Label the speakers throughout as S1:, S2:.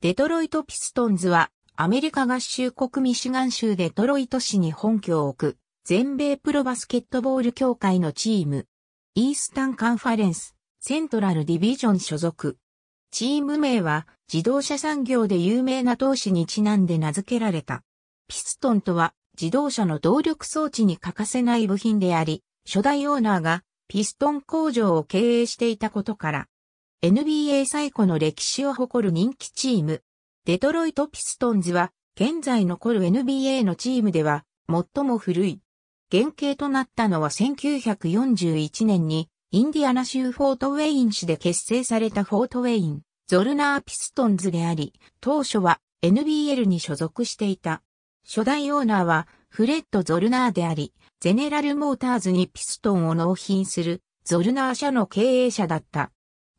S1: デトロイト・ピストンズは、アメリカ合衆国ミシガン州デトロイト市に本拠を置く、全米プロバスケットボール協会のチーム。イースタンカンファレンス、セントラルディビジョン所属。チーム名は、自動車産業で有名な投資にちなんで名付けられた。ピストンとは、自動車の動力装置に欠かせない部品であり、初代オーナーが、ピストン工場を経営していたことから、NBA 最古の歴史を誇る人気チーム、デトロイト・ピストンズは、現在残る NBA のチームでは、最も古い。原型となったのは1941年に、インディアナ州フォートウェイン市で結成されたフォートウェイン、ゾルナー・ピストンズであり、当初は NBL に所属していた。初代オーナーは、フレッド・ゾルナーであり、ゼネラル・モーターズにピストンを納品する、ゾルナー社の経営者だった。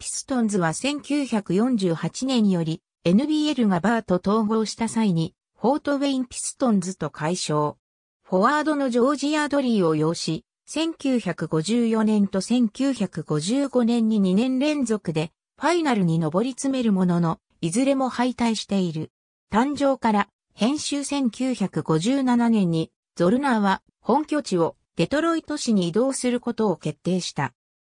S1: ピストンズは1948年より NBL がバーと統合した際にフォートウェインピストンズと解消。フォワードのジョージ・アドリーを擁し、1954年と1955年に2年連続でファイナルに上り詰めるものの、いずれも敗退している。誕生から編集1957年にゾルナーは本拠地をデトロイト市に移動することを決定した。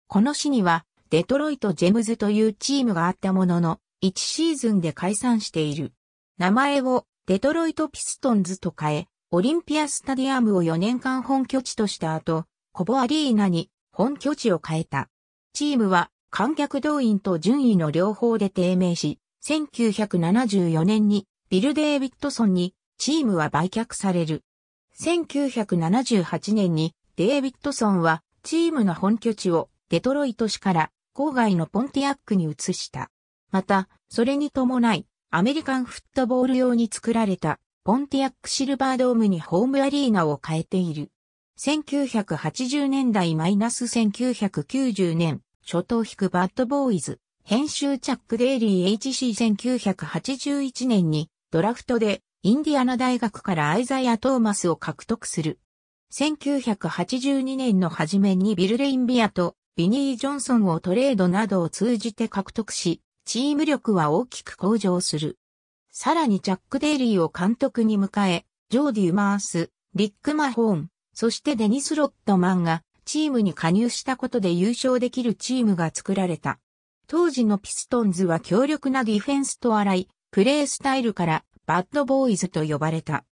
S1: この市にはデトロイト・ジェムズというチームがあったものの、1シーズンで解散している。名前をデトロイト・ピストンズと変え、オリンピアスタディアムを4年間本拠地とした後、コボアリーナに本拠地を変えた。チームは観客動員と順位の両方で低迷し、1974年にビル・デイ・ビッドソンにチームは売却される。1978年にデイ・ビッドソンはチームの本拠地をデトロイト市から郊外のポンティアックに移した。また、それに伴い、アメリカンフットボール用に作られたポンティアックシルバードームにホームアリーナを変えている。1980年代マイナス1990年、初頭引くバッドボーイズ、編集チャック・デイリー HC1981 年にドラフトでインディアナ大学からアイザイア・トーマスを獲得する。1982年の初めにビル・レインビアとビニー・ジョンソンをトレードなどを通じて獲得し、チーム力は大きく向上する。さらにジャック・デイリーを監督に迎え、ジョーディ・マース、リック・マホーン、そしてデニス・ロットマンがチームに加入したことで優勝できるチームが作られた。当時のピストンズは強力なディフェンスと荒い、プレースタイルからバッドボーイズと呼ばれた。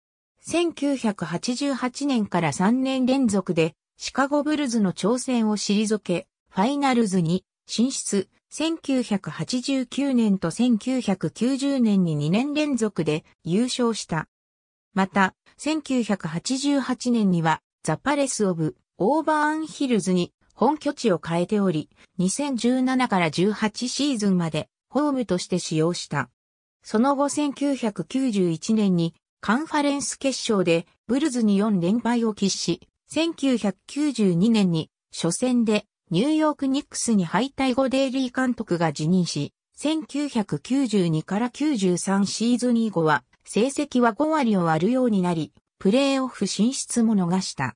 S1: 1988年から3年連続でシカゴブルズの挑戦を退け、ファイナルズに進出、1989年と1990年に2年連続で優勝した。また、1988年にはザ・パレス・オブ・オーバーン・ヒルズに本拠地を変えており、2017から18シーズンまでホームとして使用した。その後1991年にカンファレンス決勝でブルズに4連敗を喫し、1992年に初戦でニューヨークニックスに敗退後デイリー監督が辞任し、1992から93シーズン以後は、成績は5割を割るようになり、プレーオフ進出も逃した。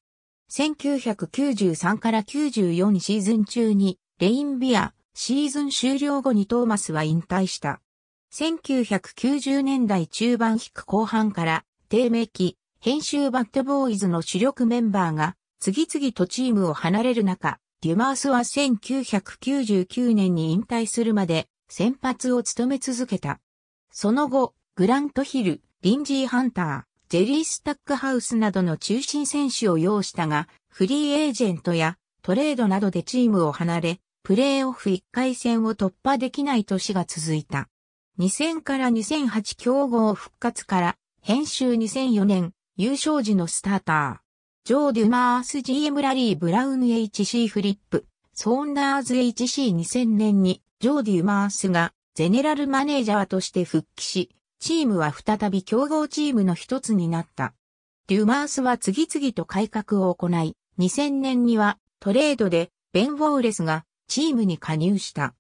S1: 1993から94シーズン中に、レインビア、シーズン終了後にトーマスは引退した。1990年代中盤引く後半から、低迷期、編集バッドボーイズの主力メンバーが、次々とチームを離れる中、デュマースは1999年に引退するまで先発を務め続けた。その後、グラントヒル、リンジー・ハンター、ジェリー・スタックハウスなどの中心選手を要したが、フリーエージェントやトレードなどでチームを離れ、プレーオフ1回戦を突破できない年が続いた。2000から2008競合復活から、編集2004年、優勝時のスターター。ジョー・デュマース GM ラリー・ブラウン HC フリップ、ソーンダーズ HC2000 年に、ジョー・デュマースが、ゼネラルマネージャーとして復帰し、チームは再び競合チームの一つになった。デュマースは次々と改革を行い、2000年にはトレードでベン・ウォーレスがチームに加入した。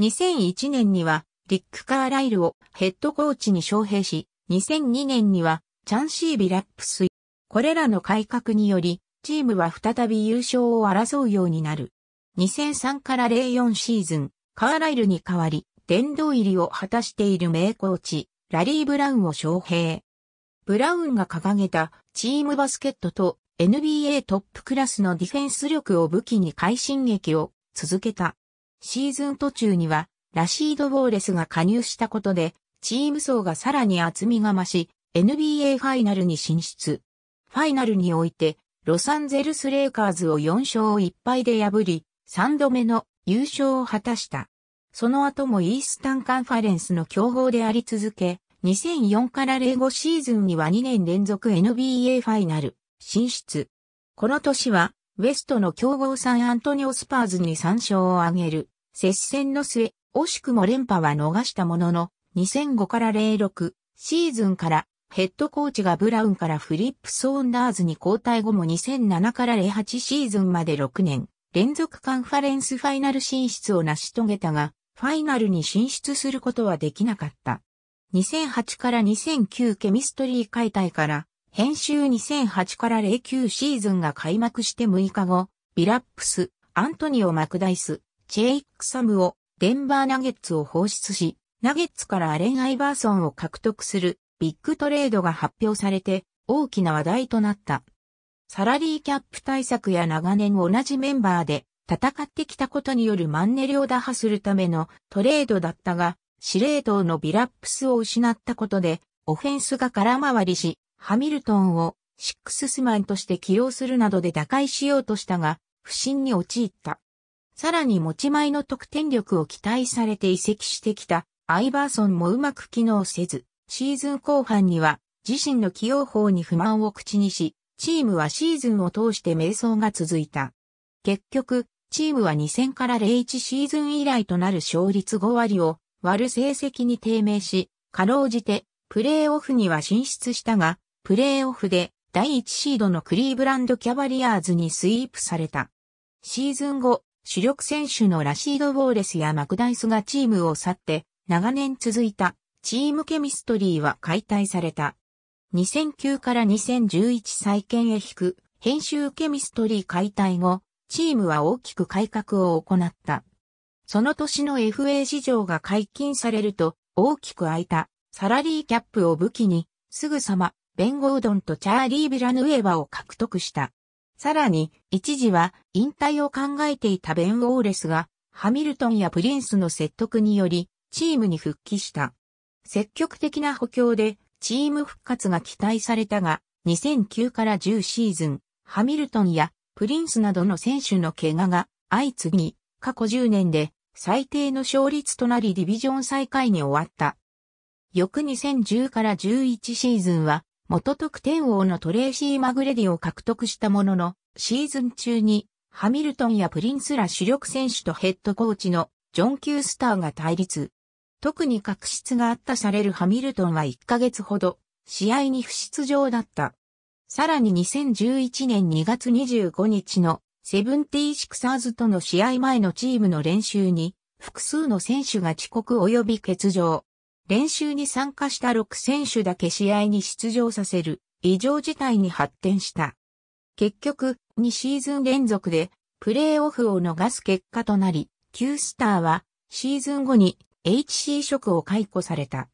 S1: 2001年にはリック・カーライルをヘッドコーチに招聘し、2002年にはチャンシー・ビラップスこれらの改革により、チームは再び優勝を争うようになる。2003から04シーズン、カーライルに代わり、殿堂入りを果たしている名コーチ、ラリー・ブラウンを招聘。ブラウンが掲げたチームバスケットと NBA トップクラスのディフェンス力を武器に快進撃を続けた。シーズン途中にはラシード・ウォーレスが加入したことでチーム層がさらに厚みが増し NBA ファイナルに進出。ファイナルにおいて、ロサンゼルスレイカーズを4勝1敗で破り、3度目の優勝を果たした。その後もイースタンカンファレンスの競合であり続け、2004から05シーズンには2年連続 NBA ファイナル進出。この年は、ウェストの競合サンアントニオスパーズに3勝を挙げる。接戦の末、惜しくも連覇は逃したものの、2005から06シーズンからヘッドコーチがブラウンからフリップ・ソーンダーズに交代後も2007から08シーズンまで6年、連続カンファレンスファイナル進出を成し遂げたが、ファイナルに進出することはできなかった。2008から2009ケミストリー解体から、編集2008から09シーズンが開幕して6日後、ビラップス、アントニオ・マクダイス、チェイク・サムを、デンバー・ナゲッツを放出し、ナゲッツからアレン・アイバーソンを獲得するビッグトレードが発表されて大きな話題となった。サラリーキャップ対策や長年同じメンバーで戦ってきたことによるマンネリを打破するためのトレードだったが、司令塔のビラップスを失ったことで、オフェンスが空回りし、ハミルトンをシックススマンとして起用するなどで打開しようとしたが、不振に陥った。さらに持ち前の得点力を期待されて移籍してきたアイバーソンもうまく機能せず、シーズン後半には自身の起用法に不満を口にし、チームはシーズンを通して迷走が続いた。結局、チームは2 0 0 0から01シーズン以来となる勝率5割を割る成績に低迷し、かろうじてプレーオフには進出したが、プレーオフで第1シードのクリーブランドキャバリアーズにスイープされた。シーズン後、主力選手のラシード・ウォーレスやマクダイスがチームを去って長年続いたチームケミストリーは解体された。2009から2011再建へ引く編集ケミストリー解体後、チームは大きく改革を行った。その年の FA 市場が解禁されると大きく空いたサラリーキャップを武器にすぐさまベンゴードンとチャーリー・ビラヌエァを獲得した。さらに一時は引退を考えていたベン・ウォーレスがハミルトンやプリンスの説得によりチームに復帰した。積極的な補強でチーム復活が期待されたが、2009から10シーズン、ハミルトンやプリンスなどの選手の怪我が相次ぎ、過去10年で最低の勝率となりディビジョン最下位に終わった。翌2010から11シーズンは、元得点王のトレーシー・マグレディを獲得したものの、シーズン中に、ハミルトンやプリンスら主力選手とヘッドコーチのジョン・キュースターが対立。特に確執があったされるハミルトンは1ヶ月ほど、試合に不出場だった。さらに2011年2月25日のセブンティーシクサーズとの試合前のチームの練習に、複数の選手が遅刻及び欠場。練習に参加した6選手だけ試合に出場させる異常事態に発展した。結局、2シーズン連続でプレーオフを逃す結果となり、Q スターはシーズン後に HC 職を解雇された。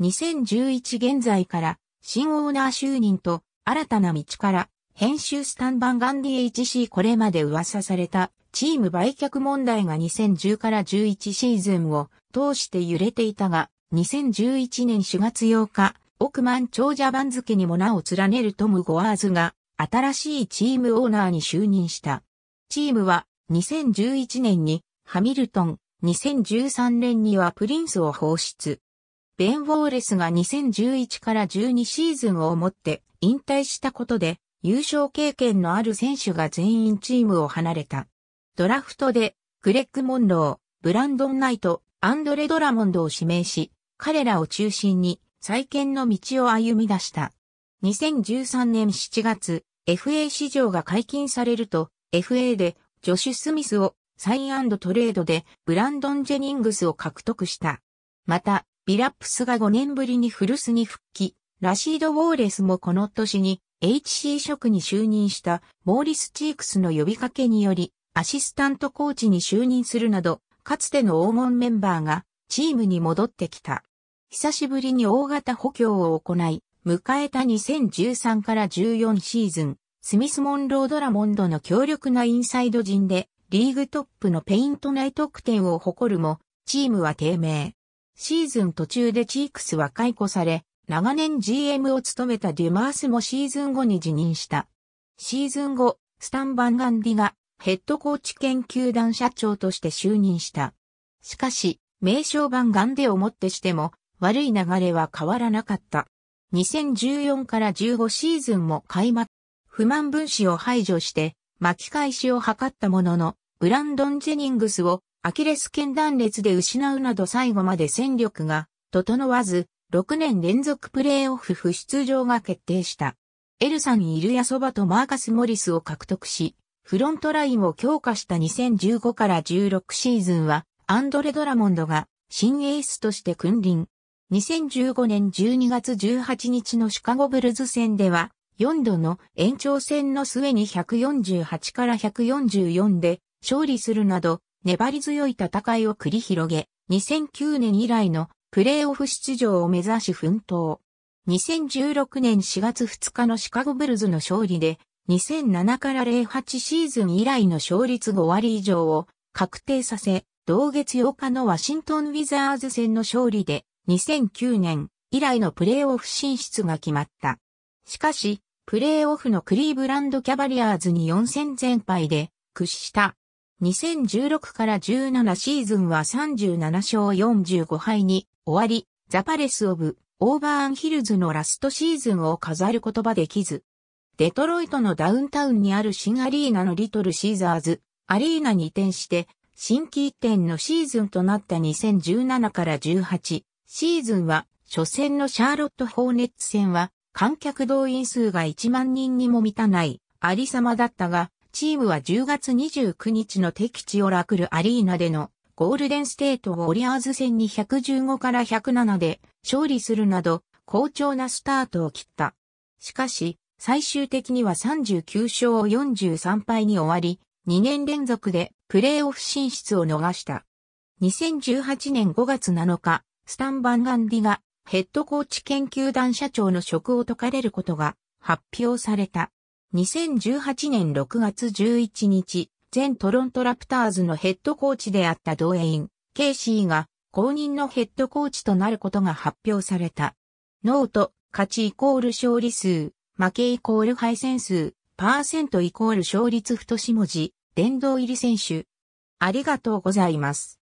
S1: 2011現在から新オーナー就任と新たな道から編集スタンバンガンディ h c これまで噂されたチーム売却問題が2010から11シーズンを通して揺れていたが2011年4月8日億万長者番付にも名を連ねるトム・ゴアーズが新しいチームオーナーに就任した。チームは2011年にハミルトン、2013年にはプリンスを放出。ベン・ウォーレスが2011から12シーズンをもって引退したことで優勝経験のある選手が全員チームを離れた。ドラフトでクレッグ・モンロー、ブランドン・ナイト、アンドレ・ドラモンドを指名し、彼らを中心に再建の道を歩み出した。2013年7月、FA 市場が解禁されると、FA でジョシュ・スミスをサイントレードでブランドン・ジェニングスを獲得した。また、ビラップスが5年ぶりに古巣に復帰、ラシード・ウォーレスもこの年に HC 職に就任したモーリス・チークスの呼びかけにより、アシスタントコーチに就任するなど、かつての黄金メンバーがチームに戻ってきた。久しぶりに大型補強を行い、迎えた2013から14シーズン、スミス・モンロー・ドラモンドの強力なインサイド陣でリーグトップのペイント内得点を誇るも、チームは低迷。シーズン途中でチークスは解雇され、長年 GM を務めたデュマースもシーズン後に辞任した。シーズン後、スタン・バンガンディがヘッドコーチ研究団社長として就任した。しかし、名称版ガンデをもってしても、悪い流れは変わらなかった。2014から15シーズンも開幕。不満分子を排除して、巻き返しを図ったものの、ブランドン・ジェニングスをアキレス腱断裂で失うなど最後まで戦力が整わず、6年連続プレーオフ不出場が決定した。エルサン・イルヤソバとマーカス・モリスを獲得し、フロントラインを強化した2015から16シーズンは、アンドレ・ドラモンドが新エースとして君臨。2015年12月18日のシカゴブルズ戦では、4度の延長戦の末に148から144で勝利するなど粘り強い戦いを繰り広げ、2009年以来のプレーオフ出場を目指し奮闘。2016年4月2日のシカゴブルズの勝利で、2007から08シーズン以来の勝率5割以上を確定させ、同月8日のワシントンウィザーズ戦の勝利で、2009年以来のプレーオフ進出が決まった。しかし、プレーオフのクリーブランドキャバリアーズに4戦全敗で屈した。2016から17シーズンは37勝45敗に終わり、ザパレスオブオーバーンヒルズのラストシーズンを飾ることができず、デトロイトのダウンタウンにある新アリーナのリトルシーザーズ、アリーナに移転して、新規移転のシーズンとなった2017から18シーズンは、初戦のシャーロット・ホーネッツ戦は、観客動員数が1万人にも満たないありさまだったが、チームは10月29日の敵地オラクルアリーナでのゴールデンステートウォリアーズ戦に115から107で勝利するなど好調なスタートを切った。しかし、最終的には39勝を43敗に終わり、2年連続でプレーオフ進出を逃した。2018年5月7日、スタン・バンガンディがヘッドコーチ研究団社長の職を解かれることが発表された。2018年6月11日、全トロントラプターズのヘッドコーチであったドエイン・ケイシーが公認のヘッドコーチとなることが発表された。ノート、勝ちイコール勝利数、負けイコール敗戦数、パーセントイコール勝率太し文字、殿堂入り選手。ありがとうございます。